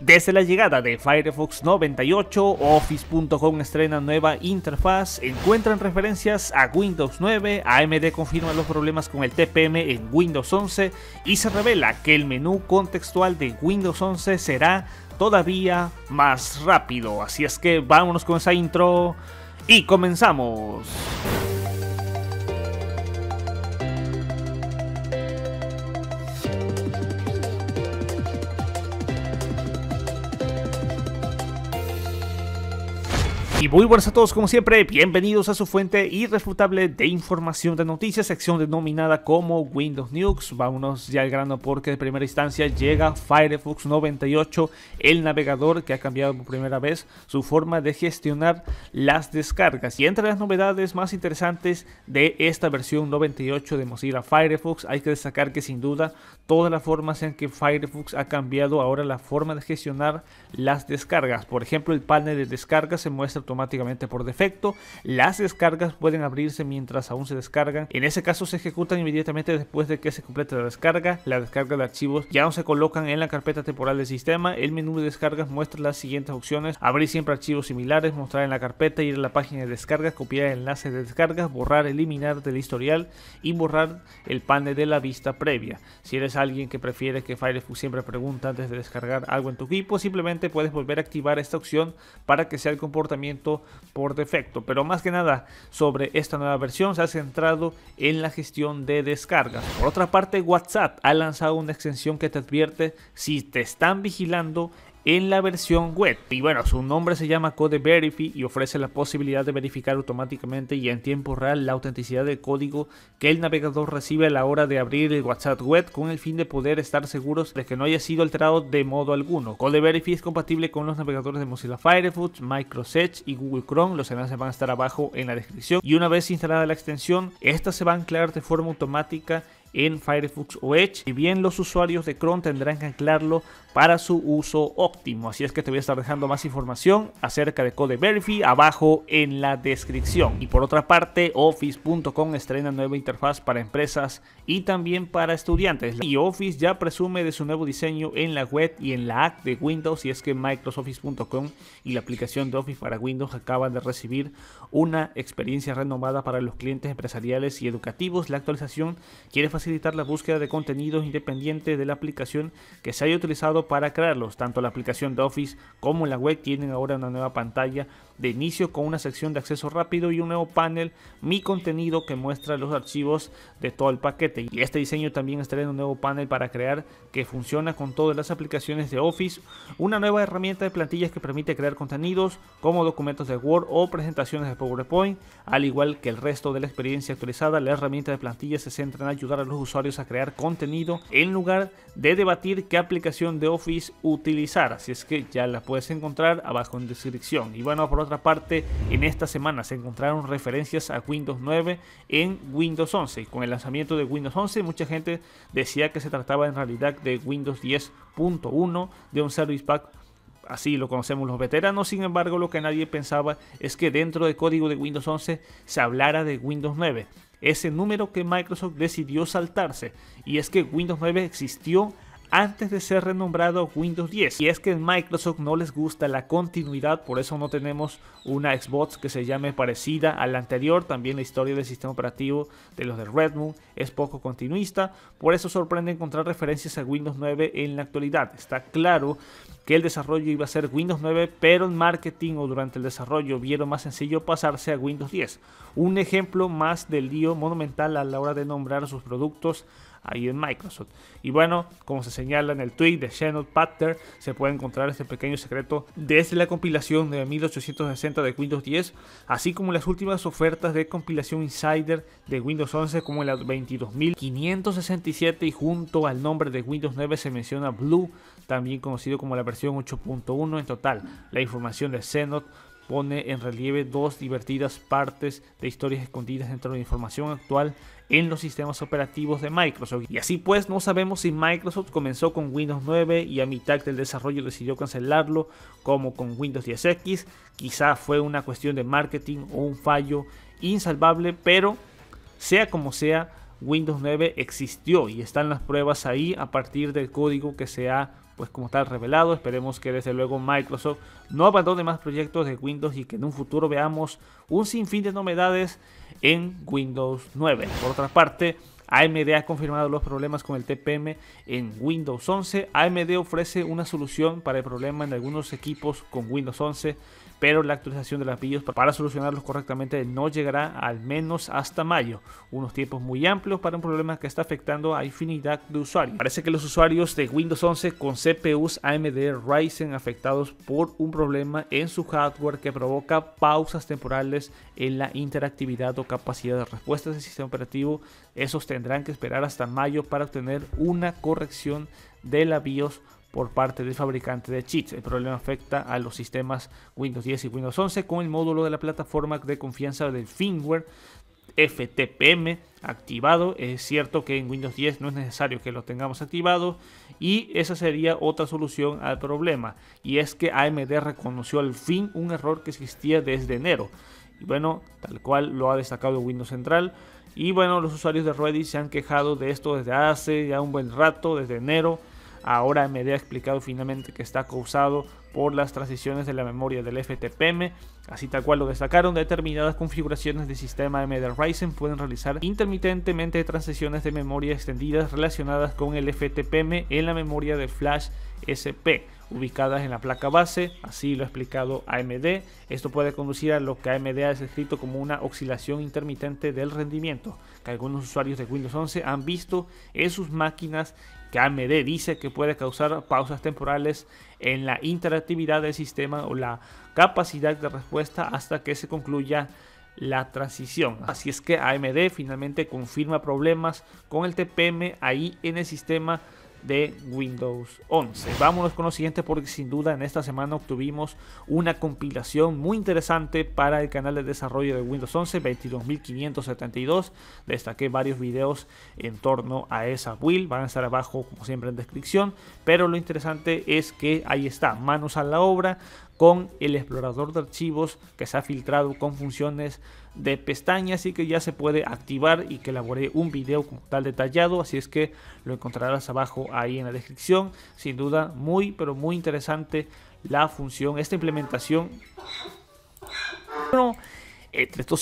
Desde la llegada de Firefox 98, Office.com estrena nueva interfaz, encuentran referencias a Windows 9, AMD confirma los problemas con el TPM en Windows 11 y se revela que el menú contextual de Windows 11 será todavía más rápido. Así es que vámonos con esa intro y comenzamos. Y muy buenas a todos como siempre, bienvenidos a su fuente irrefutable de información de noticias, sección denominada como Windows News. Vámonos ya al grano porque de primera instancia llega Firefox 98, el navegador que ha cambiado por primera vez su forma de gestionar las descargas. Y entre las novedades más interesantes de esta versión 98 de Mozilla Firefox, hay que destacar que sin duda todas las formas en que Firefox ha cambiado ahora la forma de gestionar las descargas. Por ejemplo, el panel de descargas se muestra automáticamente por defecto. Las descargas pueden abrirse mientras aún se descargan. En ese caso se ejecutan inmediatamente después de que se complete la descarga. La descarga de archivos ya no se colocan en la carpeta temporal del sistema. El menú de descargas muestra las siguientes opciones. Abrir siempre archivos similares, mostrar en la carpeta, ir a la página de descargas, copiar el enlace de descargas, borrar, eliminar del historial y borrar el panel de la vista previa. Si eres alguien que prefiere que Firefox siempre pregunta antes de descargar algo en tu equipo, simplemente puedes volver a activar esta opción para que sea el comportamiento por defecto. Pero más que nada sobre esta nueva versión se ha centrado en la gestión de descargas. Por otra parte, WhatsApp ha lanzado una extensión que te advierte si te están vigilando en la versión web. Y bueno, su nombre se llama Code Verify y ofrece la posibilidad de verificar automáticamente y en tiempo real la autenticidad del código que el navegador recibe a la hora de abrir el WhatsApp web con el fin de poder estar seguros de que no haya sido alterado de modo alguno. Code Verify es compatible con los navegadores de Mozilla Firefox, Microsoft y Google Chrome. Los enlaces van a estar abajo en la descripción. Y una vez instalada la extensión, esta se va a anclar de forma automática en Firefox o Edge. Y bien los usuarios de Chrome tendrán que anclarlo para su uso óptimo. Así es que te voy a estar dejando más información acerca de Code Verify abajo en la descripción. Y por otra parte, office.com estrena nueva interfaz para empresas y también para estudiantes. Y Office ya presume de su nuevo diseño en la web y en la app de Windows y es que Microsoft.com y la aplicación de Office para Windows acaban de recibir una experiencia renovada para los clientes empresariales y educativos. La actualización quiere facilitar facilitar la búsqueda de contenidos independiente de la aplicación que se haya utilizado para crearlos. Tanto la aplicación de Office como la web tienen ahora una nueva pantalla de inicio con una sección de acceso rápido y un nuevo panel Mi contenido que muestra los archivos de todo el paquete. Y este diseño también estará en un nuevo panel para crear que funciona con todas las aplicaciones de Office, una nueva herramienta de plantillas que permite crear contenidos como documentos de Word o presentaciones de PowerPoint, al igual que el resto de la experiencia actualizada, la herramienta de plantillas se centra en ayudar a los usuarios a crear contenido en lugar de debatir qué aplicación de Office utilizar, así es que ya la puedes encontrar abajo en descripción. Y bueno, por parte, en esta semana se encontraron referencias a Windows 9 en Windows 11. Con el lanzamiento de Windows 11, mucha gente decía que se trataba en realidad de Windows 10.1, de un Service Pack así lo conocemos los veteranos. Sin embargo, lo que nadie pensaba es que dentro del código de Windows 11 se hablara de Windows 9, ese número que Microsoft decidió saltarse. Y es que Windows 9 existió antes de ser renombrado Windows 10. Y es que en Microsoft no les gusta la continuidad, por eso no tenemos una Xbox que se llame parecida a la anterior. También la historia del sistema operativo de los de Redmond es poco continuista, por eso sorprende encontrar referencias a Windows 9 en la actualidad. Está claro que el desarrollo iba a ser Windows 9, pero en marketing o durante el desarrollo vieron más sencillo pasarse a Windows 10. Un ejemplo más del lío monumental a la hora de nombrar sus productos ahí en Microsoft. Y bueno, como se señala en el tweet de Shannon Patter, se puede encontrar este pequeño secreto desde la compilación de 1860 de Windows 10, así como las últimas ofertas de compilación Insider de Windows 11 como la 22567 y junto al nombre de Windows 9 se menciona Blue, también conocido como la versión 8.1 en total. La información de Xenot pone en relieve dos divertidas partes de historias escondidas dentro de la información actual en los sistemas operativos de Microsoft. Y así pues no sabemos si Microsoft comenzó con Windows 9 y a mitad del desarrollo decidió cancelarlo como con Windows 10X. Quizá fue una cuestión de marketing o un fallo insalvable, pero sea como sea, Windows 9 existió y están las pruebas ahí a partir del código que se ha pues como tal revelado, esperemos que desde luego Microsoft no abandone más proyectos de Windows y que en un futuro veamos un sinfín de novedades en Windows 9. Por otra parte, AMD ha confirmado los problemas con el TPM en Windows 11. AMD ofrece una solución para el problema en algunos equipos con Windows 11, pero la actualización de las BIOS para solucionarlos correctamente no llegará al menos hasta mayo. Unos tiempos muy amplios para un problema que está afectando a infinidad de usuarios. Parece que los usuarios de Windows 11 con CPUs AMD Ryzen afectados por un problema en su hardware que provoca pausas temporales en la interactividad o capacidad de respuesta del sistema operativo esos tendrán que esperar hasta mayo para obtener una corrección de la BIOS por parte del fabricante de chips. El problema afecta a los sistemas Windows 10 y Windows 11 con el módulo de la plataforma de confianza del firmware FTPM activado. Es cierto que en Windows 10 no es necesario que lo tengamos activado y esa sería otra solución al problema. Y es que AMD reconoció al fin un error que existía desde enero. Y bueno, tal cual lo ha destacado Windows Central. Y bueno, los usuarios de Reddit se han quejado de esto desde hace ya un buen rato, desde enero. Ahora MD ha explicado finalmente que está causado por las transiciones de la memoria del FTPM. Así tal cual lo destacaron, determinadas configuraciones de sistema MD Ryzen pueden realizar intermitentemente transiciones de memoria extendidas relacionadas con el FTPM en la memoria de flash SP ubicadas en la placa base, así lo ha explicado AMD. Esto puede conducir a lo que AMD ha descrito como una oscilación intermitente del rendimiento, que algunos usuarios de Windows 11 han visto en sus máquinas que AMD dice que puede causar pausas temporales en la interactividad del sistema o la capacidad de respuesta hasta que se concluya la transición. Así es que AMD finalmente confirma problemas con el TPM ahí en el sistema de Windows 11. Vámonos con lo siguiente porque sin duda en esta semana obtuvimos una compilación muy interesante para el canal de desarrollo de Windows 11 22572. Destaqué varios videos en torno a esa build, van a estar abajo como siempre en descripción, pero lo interesante es que ahí está, manos a la obra con el explorador de archivos que se ha filtrado con funciones de pestañas así que ya se puede activar y que elaboré un video como tal detallado, así es que lo encontrarás abajo ahí en la descripción. Sin duda, muy pero muy interesante la función, esta implementación. Bueno,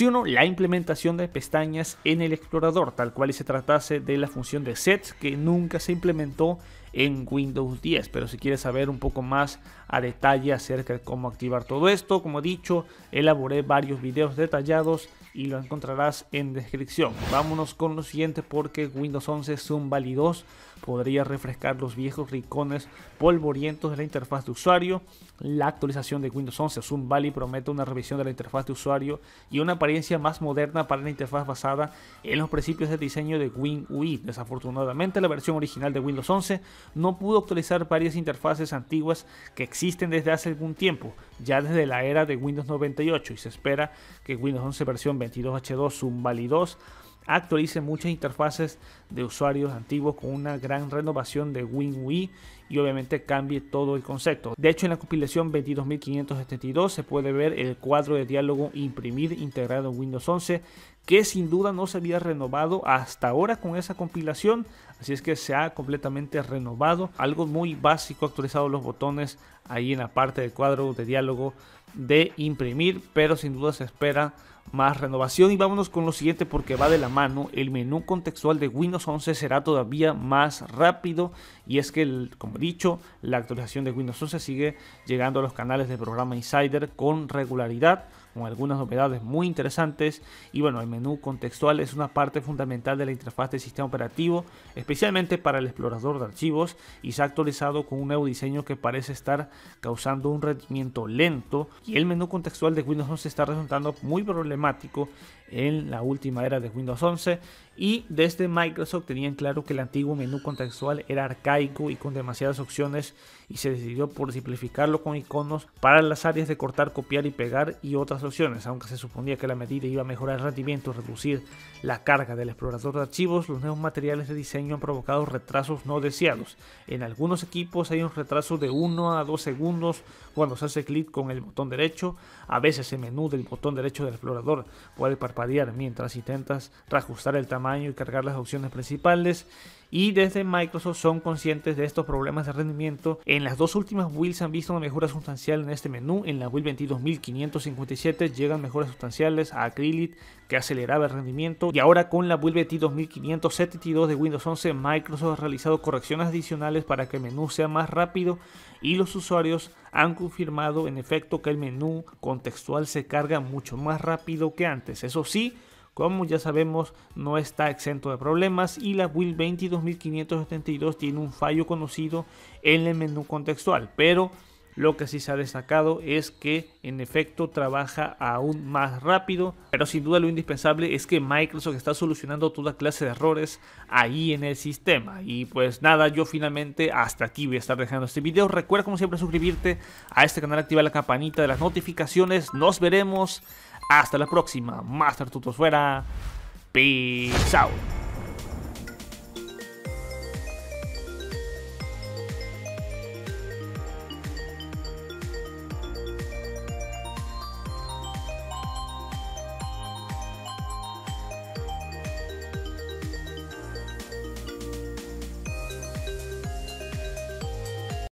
uno la implementación de pestañas en el explorador, tal cual y se tratase de la función de set que nunca se implementó en Windows 10. Pero si quieres saber un poco más a detalle acerca de cómo activar todo esto, como he dicho, elaboré varios videos detallados y lo encontrarás en descripción. Vámonos con lo siguiente porque Windows 11 son válidos podría refrescar los viejos rincones polvorientos de la interfaz de usuario. La actualización de Windows 11 Zoom Valley promete una revisión de la interfaz de usuario y una apariencia más moderna para la interfaz basada en los principios de diseño de WinUI. Desafortunadamente, la versión original de Windows 11 no pudo actualizar varias interfaces antiguas que existen desde hace algún tiempo, ya desde la era de Windows 98 y se espera que Windows 11 versión 22H2 Zoom Valley 2 actualice muchas interfaces de usuarios antiguos con una gran renovación de WinUI y obviamente cambie todo el concepto. De hecho, en la compilación 22572 se puede ver el cuadro de diálogo imprimir integrado en Windows 11 que sin duda no se había renovado hasta ahora con esa compilación, así es que se ha completamente renovado, algo muy básico, actualizado los botones ahí en la parte del cuadro de diálogo de imprimir, pero sin duda se espera más renovación y vámonos con lo siguiente porque va de la mano, el menú contextual de Windows 11 será todavía más rápido y es que, como he dicho, la actualización de Windows 11 sigue llegando a los canales de programa Insider con regularidad, con algunas novedades muy interesantes. Y bueno, el menú contextual es una parte fundamental de la interfaz del sistema operativo, especialmente para el explorador de archivos y se ha actualizado con un nuevo diseño que parece estar causando un rendimiento lento. Y el menú contextual de Windows 11 está resultando muy problemático en la última era de Windows 11 y desde Microsoft tenían claro que el antiguo menú contextual era arcaico y con demasiadas opciones y se decidió por simplificarlo con iconos para las áreas de cortar, copiar y pegar y otras opciones, aunque se suponía que la medida iba a mejorar el rendimiento y reducir la carga del explorador de archivos, los nuevos materiales de diseño han provocado retrasos no deseados. En algunos equipos hay un retraso de 1 a 2 segundos cuando se hace clic con el botón derecho, a veces el menú del botón derecho del explorador puede parpadear mientras intentas reajustar el tamaño y cargar las opciones principales y desde Microsoft son conscientes de estos problemas de rendimiento. En las dos últimas builds han visto una mejora sustancial en este menú. En la build 22557 llegan mejoras sustanciales a Acrylic que aceleraba el rendimiento y ahora con la build 22572 de Windows 11 Microsoft ha realizado correcciones adicionales para que el menú sea más rápido y los usuarios han confirmado en efecto que el menú contextual se carga mucho más rápido que antes. Eso sí, como ya sabemos, no está exento de problemas y la build 22572 tiene un fallo conocido en el menú contextual, pero lo que sí se ha destacado es que en efecto trabaja aún más rápido, pero sin duda lo indispensable es que Microsoft está solucionando toda clase de errores ahí en el sistema. Y pues nada, yo finalmente hasta aquí voy a estar dejando este video. Recuerda como siempre suscribirte a este canal, activar la campanita de las notificaciones. Nos veremos hasta la próxima, Master fuera. Peace out.